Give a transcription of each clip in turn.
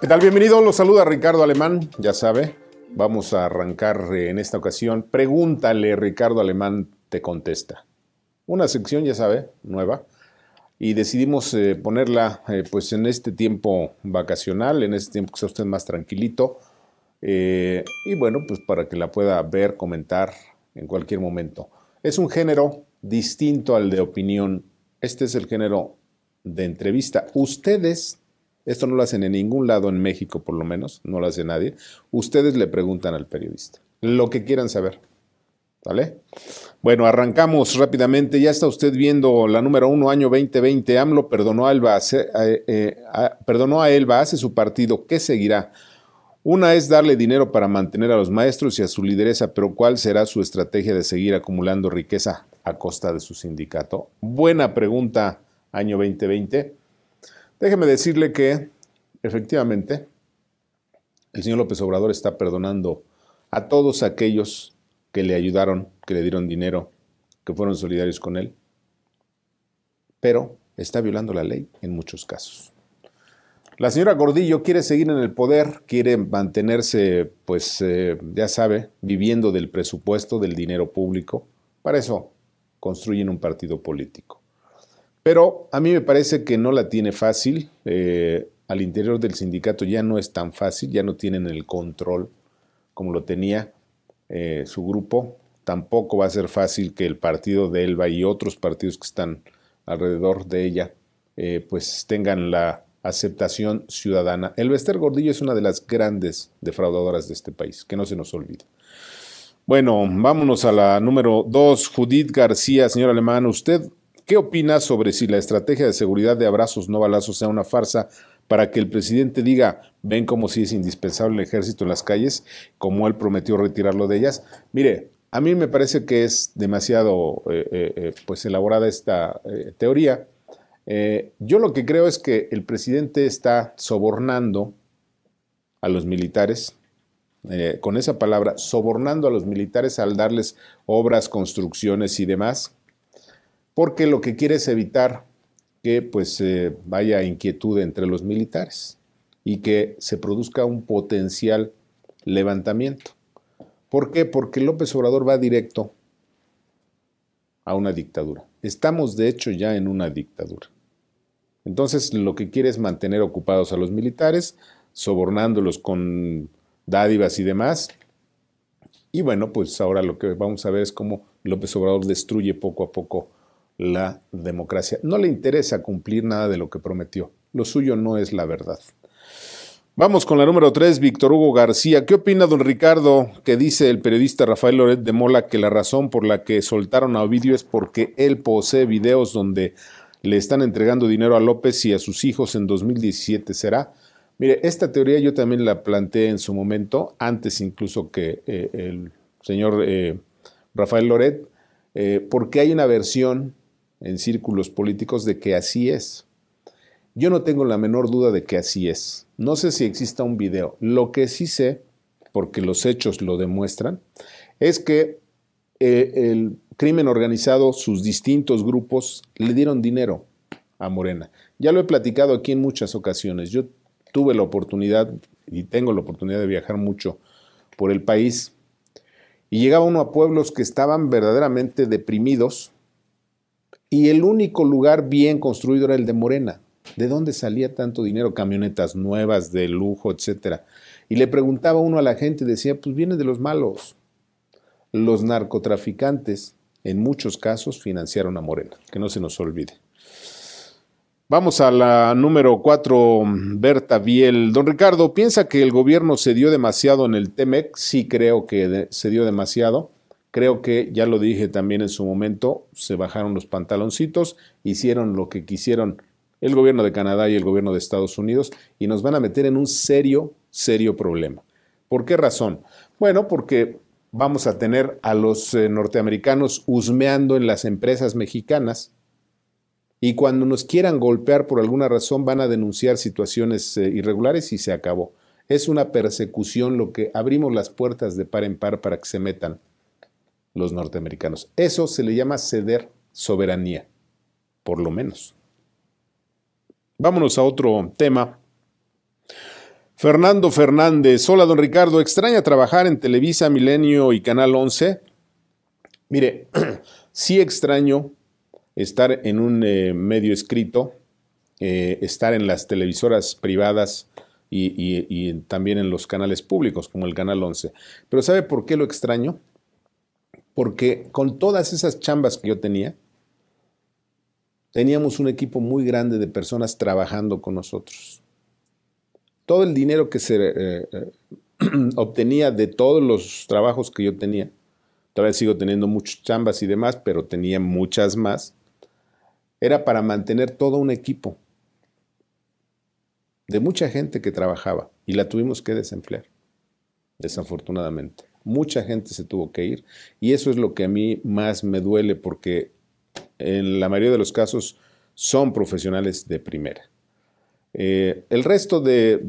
¿Qué tal? Bienvenido, Lo saluda Ricardo Alemán, ya sabe. Vamos a arrancar eh, en esta ocasión. Pregúntale, Ricardo Alemán te contesta. Una sección, ya sabe, nueva. Y decidimos eh, ponerla eh, pues en este tiempo vacacional, en este tiempo que sea usted más tranquilito. y bueno, pues para que la pueda ver, comentar en cualquier momento. Es un género distinto al de opinión. Este es el género de entrevista. Ustedes esto no lo hacen en ningún lado, en México por lo menos, no lo hace nadie. Ustedes le preguntan al periodista lo que quieran saber. ¿Vale? Bueno, arrancamos rápidamente. Ya está usted viendo la número uno, año 2020. AMLO perdonó a Elba, eh, eh, perdonó a Elba, hace su partido. ¿Qué seguirá? Una es darle dinero para mantener a los maestros y a su lideresa, pero ¿cuál será su estrategia de seguir acumulando riqueza a costa de su sindicato? Buena pregunta, año 2020. Déjeme decirle que efectivamente el señor López Obrador está perdonando a todos aquellos que le ayudaron, que le dieron dinero, que fueron solidarios con él, pero está violando la ley en muchos casos. La señora Gordillo quiere seguir en el poder, quiere mantenerse, pues eh, ya sabe, viviendo del presupuesto, del dinero público. Para eso construyen un partido político. Pero a mí me parece que no la tiene fácil. Eh, al interior del sindicato ya no es tan fácil, ya no tienen el control como lo tenía eh, su grupo. Tampoco va a ser fácil que el partido de Elba y otros partidos que están alrededor de ella eh, pues tengan la aceptación ciudadana. El Gordillo es una de las grandes defraudadoras de este país, que no se nos olvide. Bueno, vámonos a la número dos, Judith García, señor Alemán. Usted ¿Qué opinas sobre si la estrategia de seguridad de abrazos no balazos sea una farsa para que el presidente diga, ven como si es indispensable el ejército en las calles, como él prometió retirarlo de ellas? Mire, a mí me parece que es demasiado eh, eh, eh, pues elaborada esta teoría. yo lo que creo es que el presidente está sobornando a los militares, con esa palabra, sobornando a los militares al darles obras, construcciones y demás, porque lo que quiere es evitar que pues eh, vaya inquietud entre los militares y que se produzca un potencial levantamiento. ¿Por qué? Porque López Obrador va directo a una dictadura. Estamos de hecho ya en una dictadura. Entonces lo que quiere es mantener ocupados a los militares, sobornándolos con dádivas y demás. Y bueno, pues ahora lo que vamos a ver es cómo López Obrador destruye poco a poco la democracia. No le interesa cumplir nada de lo que prometió. Lo suyo no es la verdad. Vamos con la número 3, Víctor Hugo García. ¿Qué opina don Ricardo que dice el periodista Rafael Loret de Mola que la razón por la que soltaron a Ovidio es porque él posee videos donde le están entregando dinero a López y a sus hijos en 2017? ¿Será? Mire, esta teoría yo también la planteé en su momento, antes incluso que eh, el señor eh, Rafael Loret, eh, porque hay una versión en círculos políticos de que así es. Yo no tengo la menor duda de que así es. No sé si exista un video. Lo que sí sé, porque los hechos lo demuestran, es que eh, el crimen organizado, sus distintos grupos, le dieron dinero a Morena. Ya lo he platicado aquí en muchas ocasiones. Yo tuve la oportunidad y tengo la oportunidad de viajar mucho por el país. Y llegaba uno a pueblos que estaban verdaderamente deprimidos, y el único lugar bien construido era el de Morena. ¿De dónde salía tanto dinero? Camionetas nuevas, de lujo, etcétera. Y le preguntaba uno a la gente, decía, pues viene de los malos. Los narcotraficantes, en muchos casos, financiaron a Morena, que no se nos olvide. Vamos a la número 4, Berta Biel. Don Ricardo, ¿piensa que el gobierno se dio demasiado en el TEMEC? Sí creo que se dio demasiado. Creo que, ya lo dije también en su momento, se bajaron los pantaloncitos, hicieron lo que quisieron el gobierno de Canadá y el gobierno de Estados Unidos y nos van a meter en un serio, serio problema. ¿Por qué razón? Bueno, porque vamos a tener a los eh, norteamericanos husmeando en las empresas mexicanas y cuando nos quieran golpear por alguna razón van a denunciar situaciones eh, irregulares y se acabó. Es una persecución lo que abrimos las puertas de par en par para que se metan los norteamericanos. Eso se le llama ceder soberanía, por lo menos. Vámonos a otro tema. Fernando Fernández, hola don Ricardo, extraña trabajar en Televisa, Milenio y Canal 11. Mire, sí extraño estar en un eh, medio escrito, eh, estar en las televisoras privadas y, y también en los canales públicos como el Canal 11. Pero ¿sabe por qué lo extraño? porque con todas esas chambas que yo tenía, teníamos un equipo muy grande de personas trabajando con nosotros. Todo el dinero que se eh, eh, obtenía de todos los trabajos que yo tenía, todavía sigo teniendo muchas chambas y demás, pero tenía muchas más, era para mantener todo un equipo de mucha gente que trabajaba y la tuvimos que desemplear, desafortunadamente. Mucha gente se tuvo que ir y eso es lo que a mí más me duele porque en la mayoría de los casos son profesionales de primera. Eh, el resto de,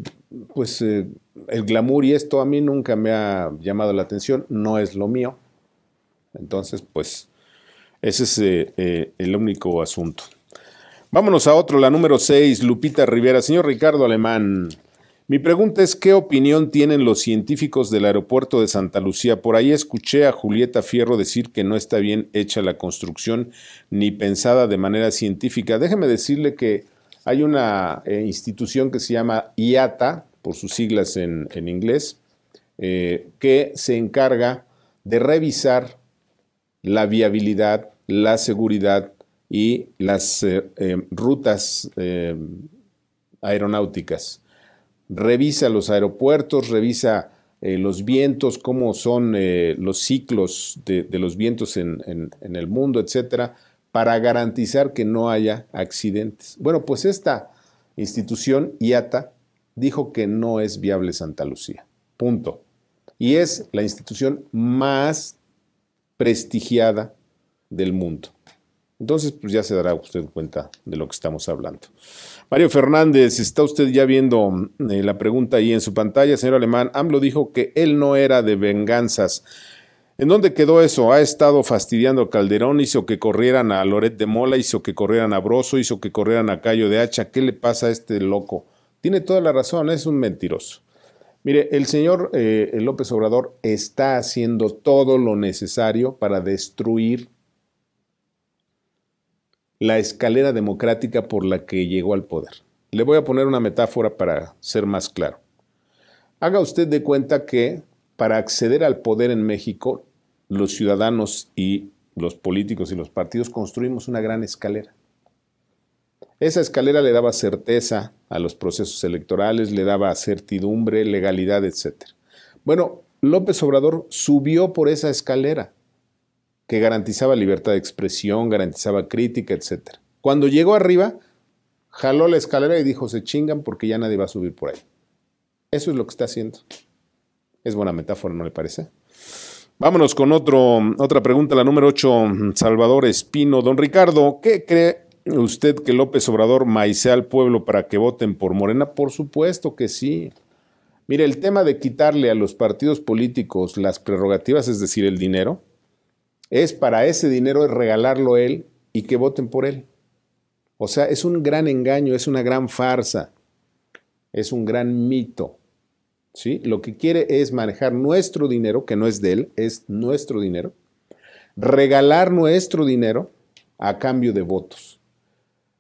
pues, eh, el glamour y esto a mí nunca me ha llamado la atención, no es lo mío. Entonces, pues, ese es eh, el único asunto. Vámonos a otro, la número 6, Lupita Rivera. Señor Ricardo Alemán. Mi pregunta es, ¿qué opinión tienen los científicos del aeropuerto de Santa Lucía? Por ahí escuché a Julieta Fierro decir que no está bien hecha la construcción ni pensada de manera científica. Déjeme decirle que hay una eh, institución que se llama IATA, por sus siglas en, inglés, eh, que se encarga de revisar la viabilidad, la seguridad y las eh, rutas aeronáuticas revisa los aeropuertos, revisa eh, los vientos, cómo son eh, los ciclos de, los vientos en, en, el mundo, etcétera, para garantizar que no haya accidentes. Bueno, pues esta institución, IATA, dijo que no es viable Santa Lucía. Punto. Y es la institución más prestigiada del mundo. Entonces, pues ya se dará usted cuenta de lo que estamos hablando. Mario Fernández, está usted ya viendo mm, eh, la pregunta ahí en su pantalla. Señor Alemán, AMLO dijo que él no era de venganzas. ¿En dónde quedó eso? Ha estado fastidiando a Calderón, hizo que corrieran a Loret de Mola, hizo que corrieran a Broso, hizo que corrieran a Cayo de Hacha. ¿Qué le pasa a este loco? Tiene toda la razón, es un mentiroso. Mire, el señor eh, López Obrador está haciendo todo lo necesario para destruir la escalera democrática por la que llegó al poder. Le voy a poner una metáfora para ser más claro. Haga usted de cuenta que para acceder al poder en México, los ciudadanos y los políticos y los partidos construimos una gran escalera. Esa escalera le daba certeza a los procesos electorales, le daba certidumbre, legalidad, etc. Bueno, López Obrador subió por esa escalera que garantizaba libertad de expresión, garantizaba crítica, etc. Cuando llegó arriba, jaló la escalera y dijo, se chingan porque ya nadie va a subir por ahí. Eso es lo que está haciendo. Es buena metáfora, ¿no le parece? Vámonos con otro, otra pregunta, la número 8, Salvador Espino. Don Ricardo, ¿qué cree usted que López Obrador maicea al pueblo para que voten por Morena? Por supuesto que sí. Mire, el tema de quitarle a los partidos políticos las prerrogativas, es decir, el dinero, es para ese dinero regalarlo él y que voten por él. O sea, es un gran engaño, es una gran farsa, es un gran mito. ¿sí? Lo que quiere es manejar nuestro dinero, que no es de él, es nuestro dinero, regalar nuestro dinero a cambio de votos.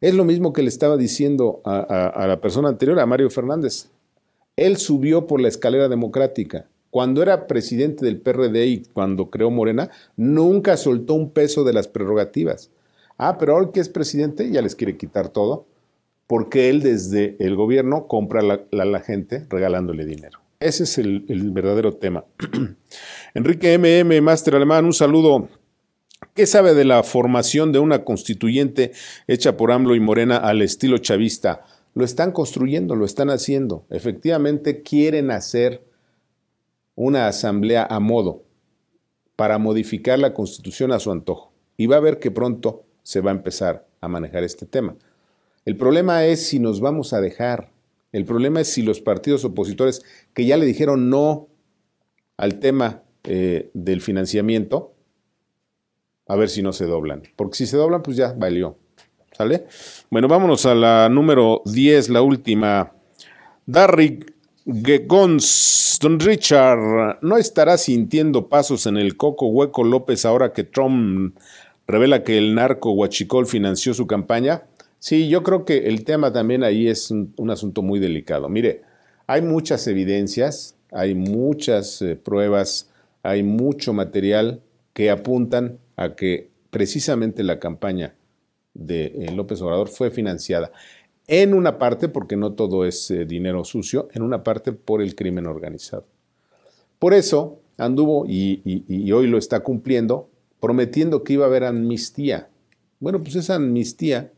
Es lo mismo que le estaba diciendo a, a la persona anterior, a Mario Fernández. Él subió por la escalera democrática cuando era presidente del PRD y cuando creó Morena, nunca soltó un peso de las prerrogativas. Ah, pero ahora que es presidente ya les quiere quitar todo, porque él desde el gobierno compra a la, gente regalándole dinero. Ese es el, el verdadero tema. Enrique MM, Máster Alemán, un saludo. ¿Qué sabe de la formación de una constituyente hecha por AMLO y Morena al estilo chavista? Lo están construyendo, lo están haciendo. Efectivamente quieren hacer una asamblea a modo para modificar la constitución a su antojo. Y va a ver que pronto se va a empezar a manejar este tema. El problema es si nos vamos a dejar. El problema es si los partidos opositores que ya le dijeron no al tema eh, del financiamiento, a ver si no se doblan. Porque si se doblan, pues ya valió. ¿Sale? Bueno, vámonos a la número 10, la última. Darrick Gegons, Don Richard, ¿no estará sintiendo pasos en el coco hueco López ahora que Trump revela que el narco Huachicol financió su campaña? Sí, yo creo que el tema también ahí es un, asunto muy delicado. Mire, hay muchas evidencias, hay muchas eh, pruebas, hay mucho material que apuntan a que precisamente la campaña de eh, López Obrador fue financiada en una parte, porque no todo es eh, dinero sucio, en una parte por el crimen organizado. Por eso anduvo, y, hoy lo está cumpliendo, prometiendo que iba a haber amnistía. Bueno, pues esa amnistía,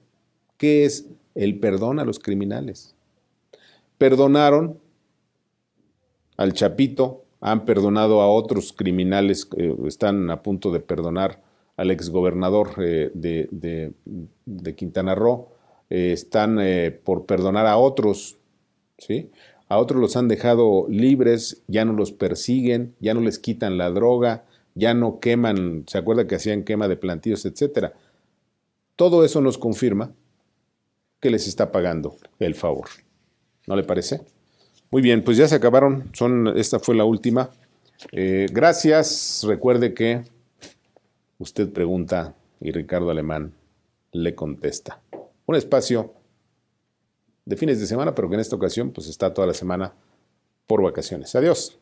¿qué es? El perdón a los criminales. Perdonaron al Chapito, han perdonado a otros criminales, que eh, están a punto de perdonar al exgobernador eh, de, Quintana Roo, eh, están eh, por perdonar a otros, ¿sí? A otros los han dejado libres, ya no los persiguen, ya no les quitan la droga, ya no queman, ¿se acuerda que hacían quema de plantillos, etcétera? Todo eso nos confirma que les está pagando el favor. ¿No le parece? Muy bien, pues ya se acabaron. Son, esta fue la última. Eh, gracias. Recuerde que usted pregunta y Ricardo Alemán le contesta. Un espacio de fines de semana, pero que en esta ocasión pues está toda la semana por vacaciones. Adiós.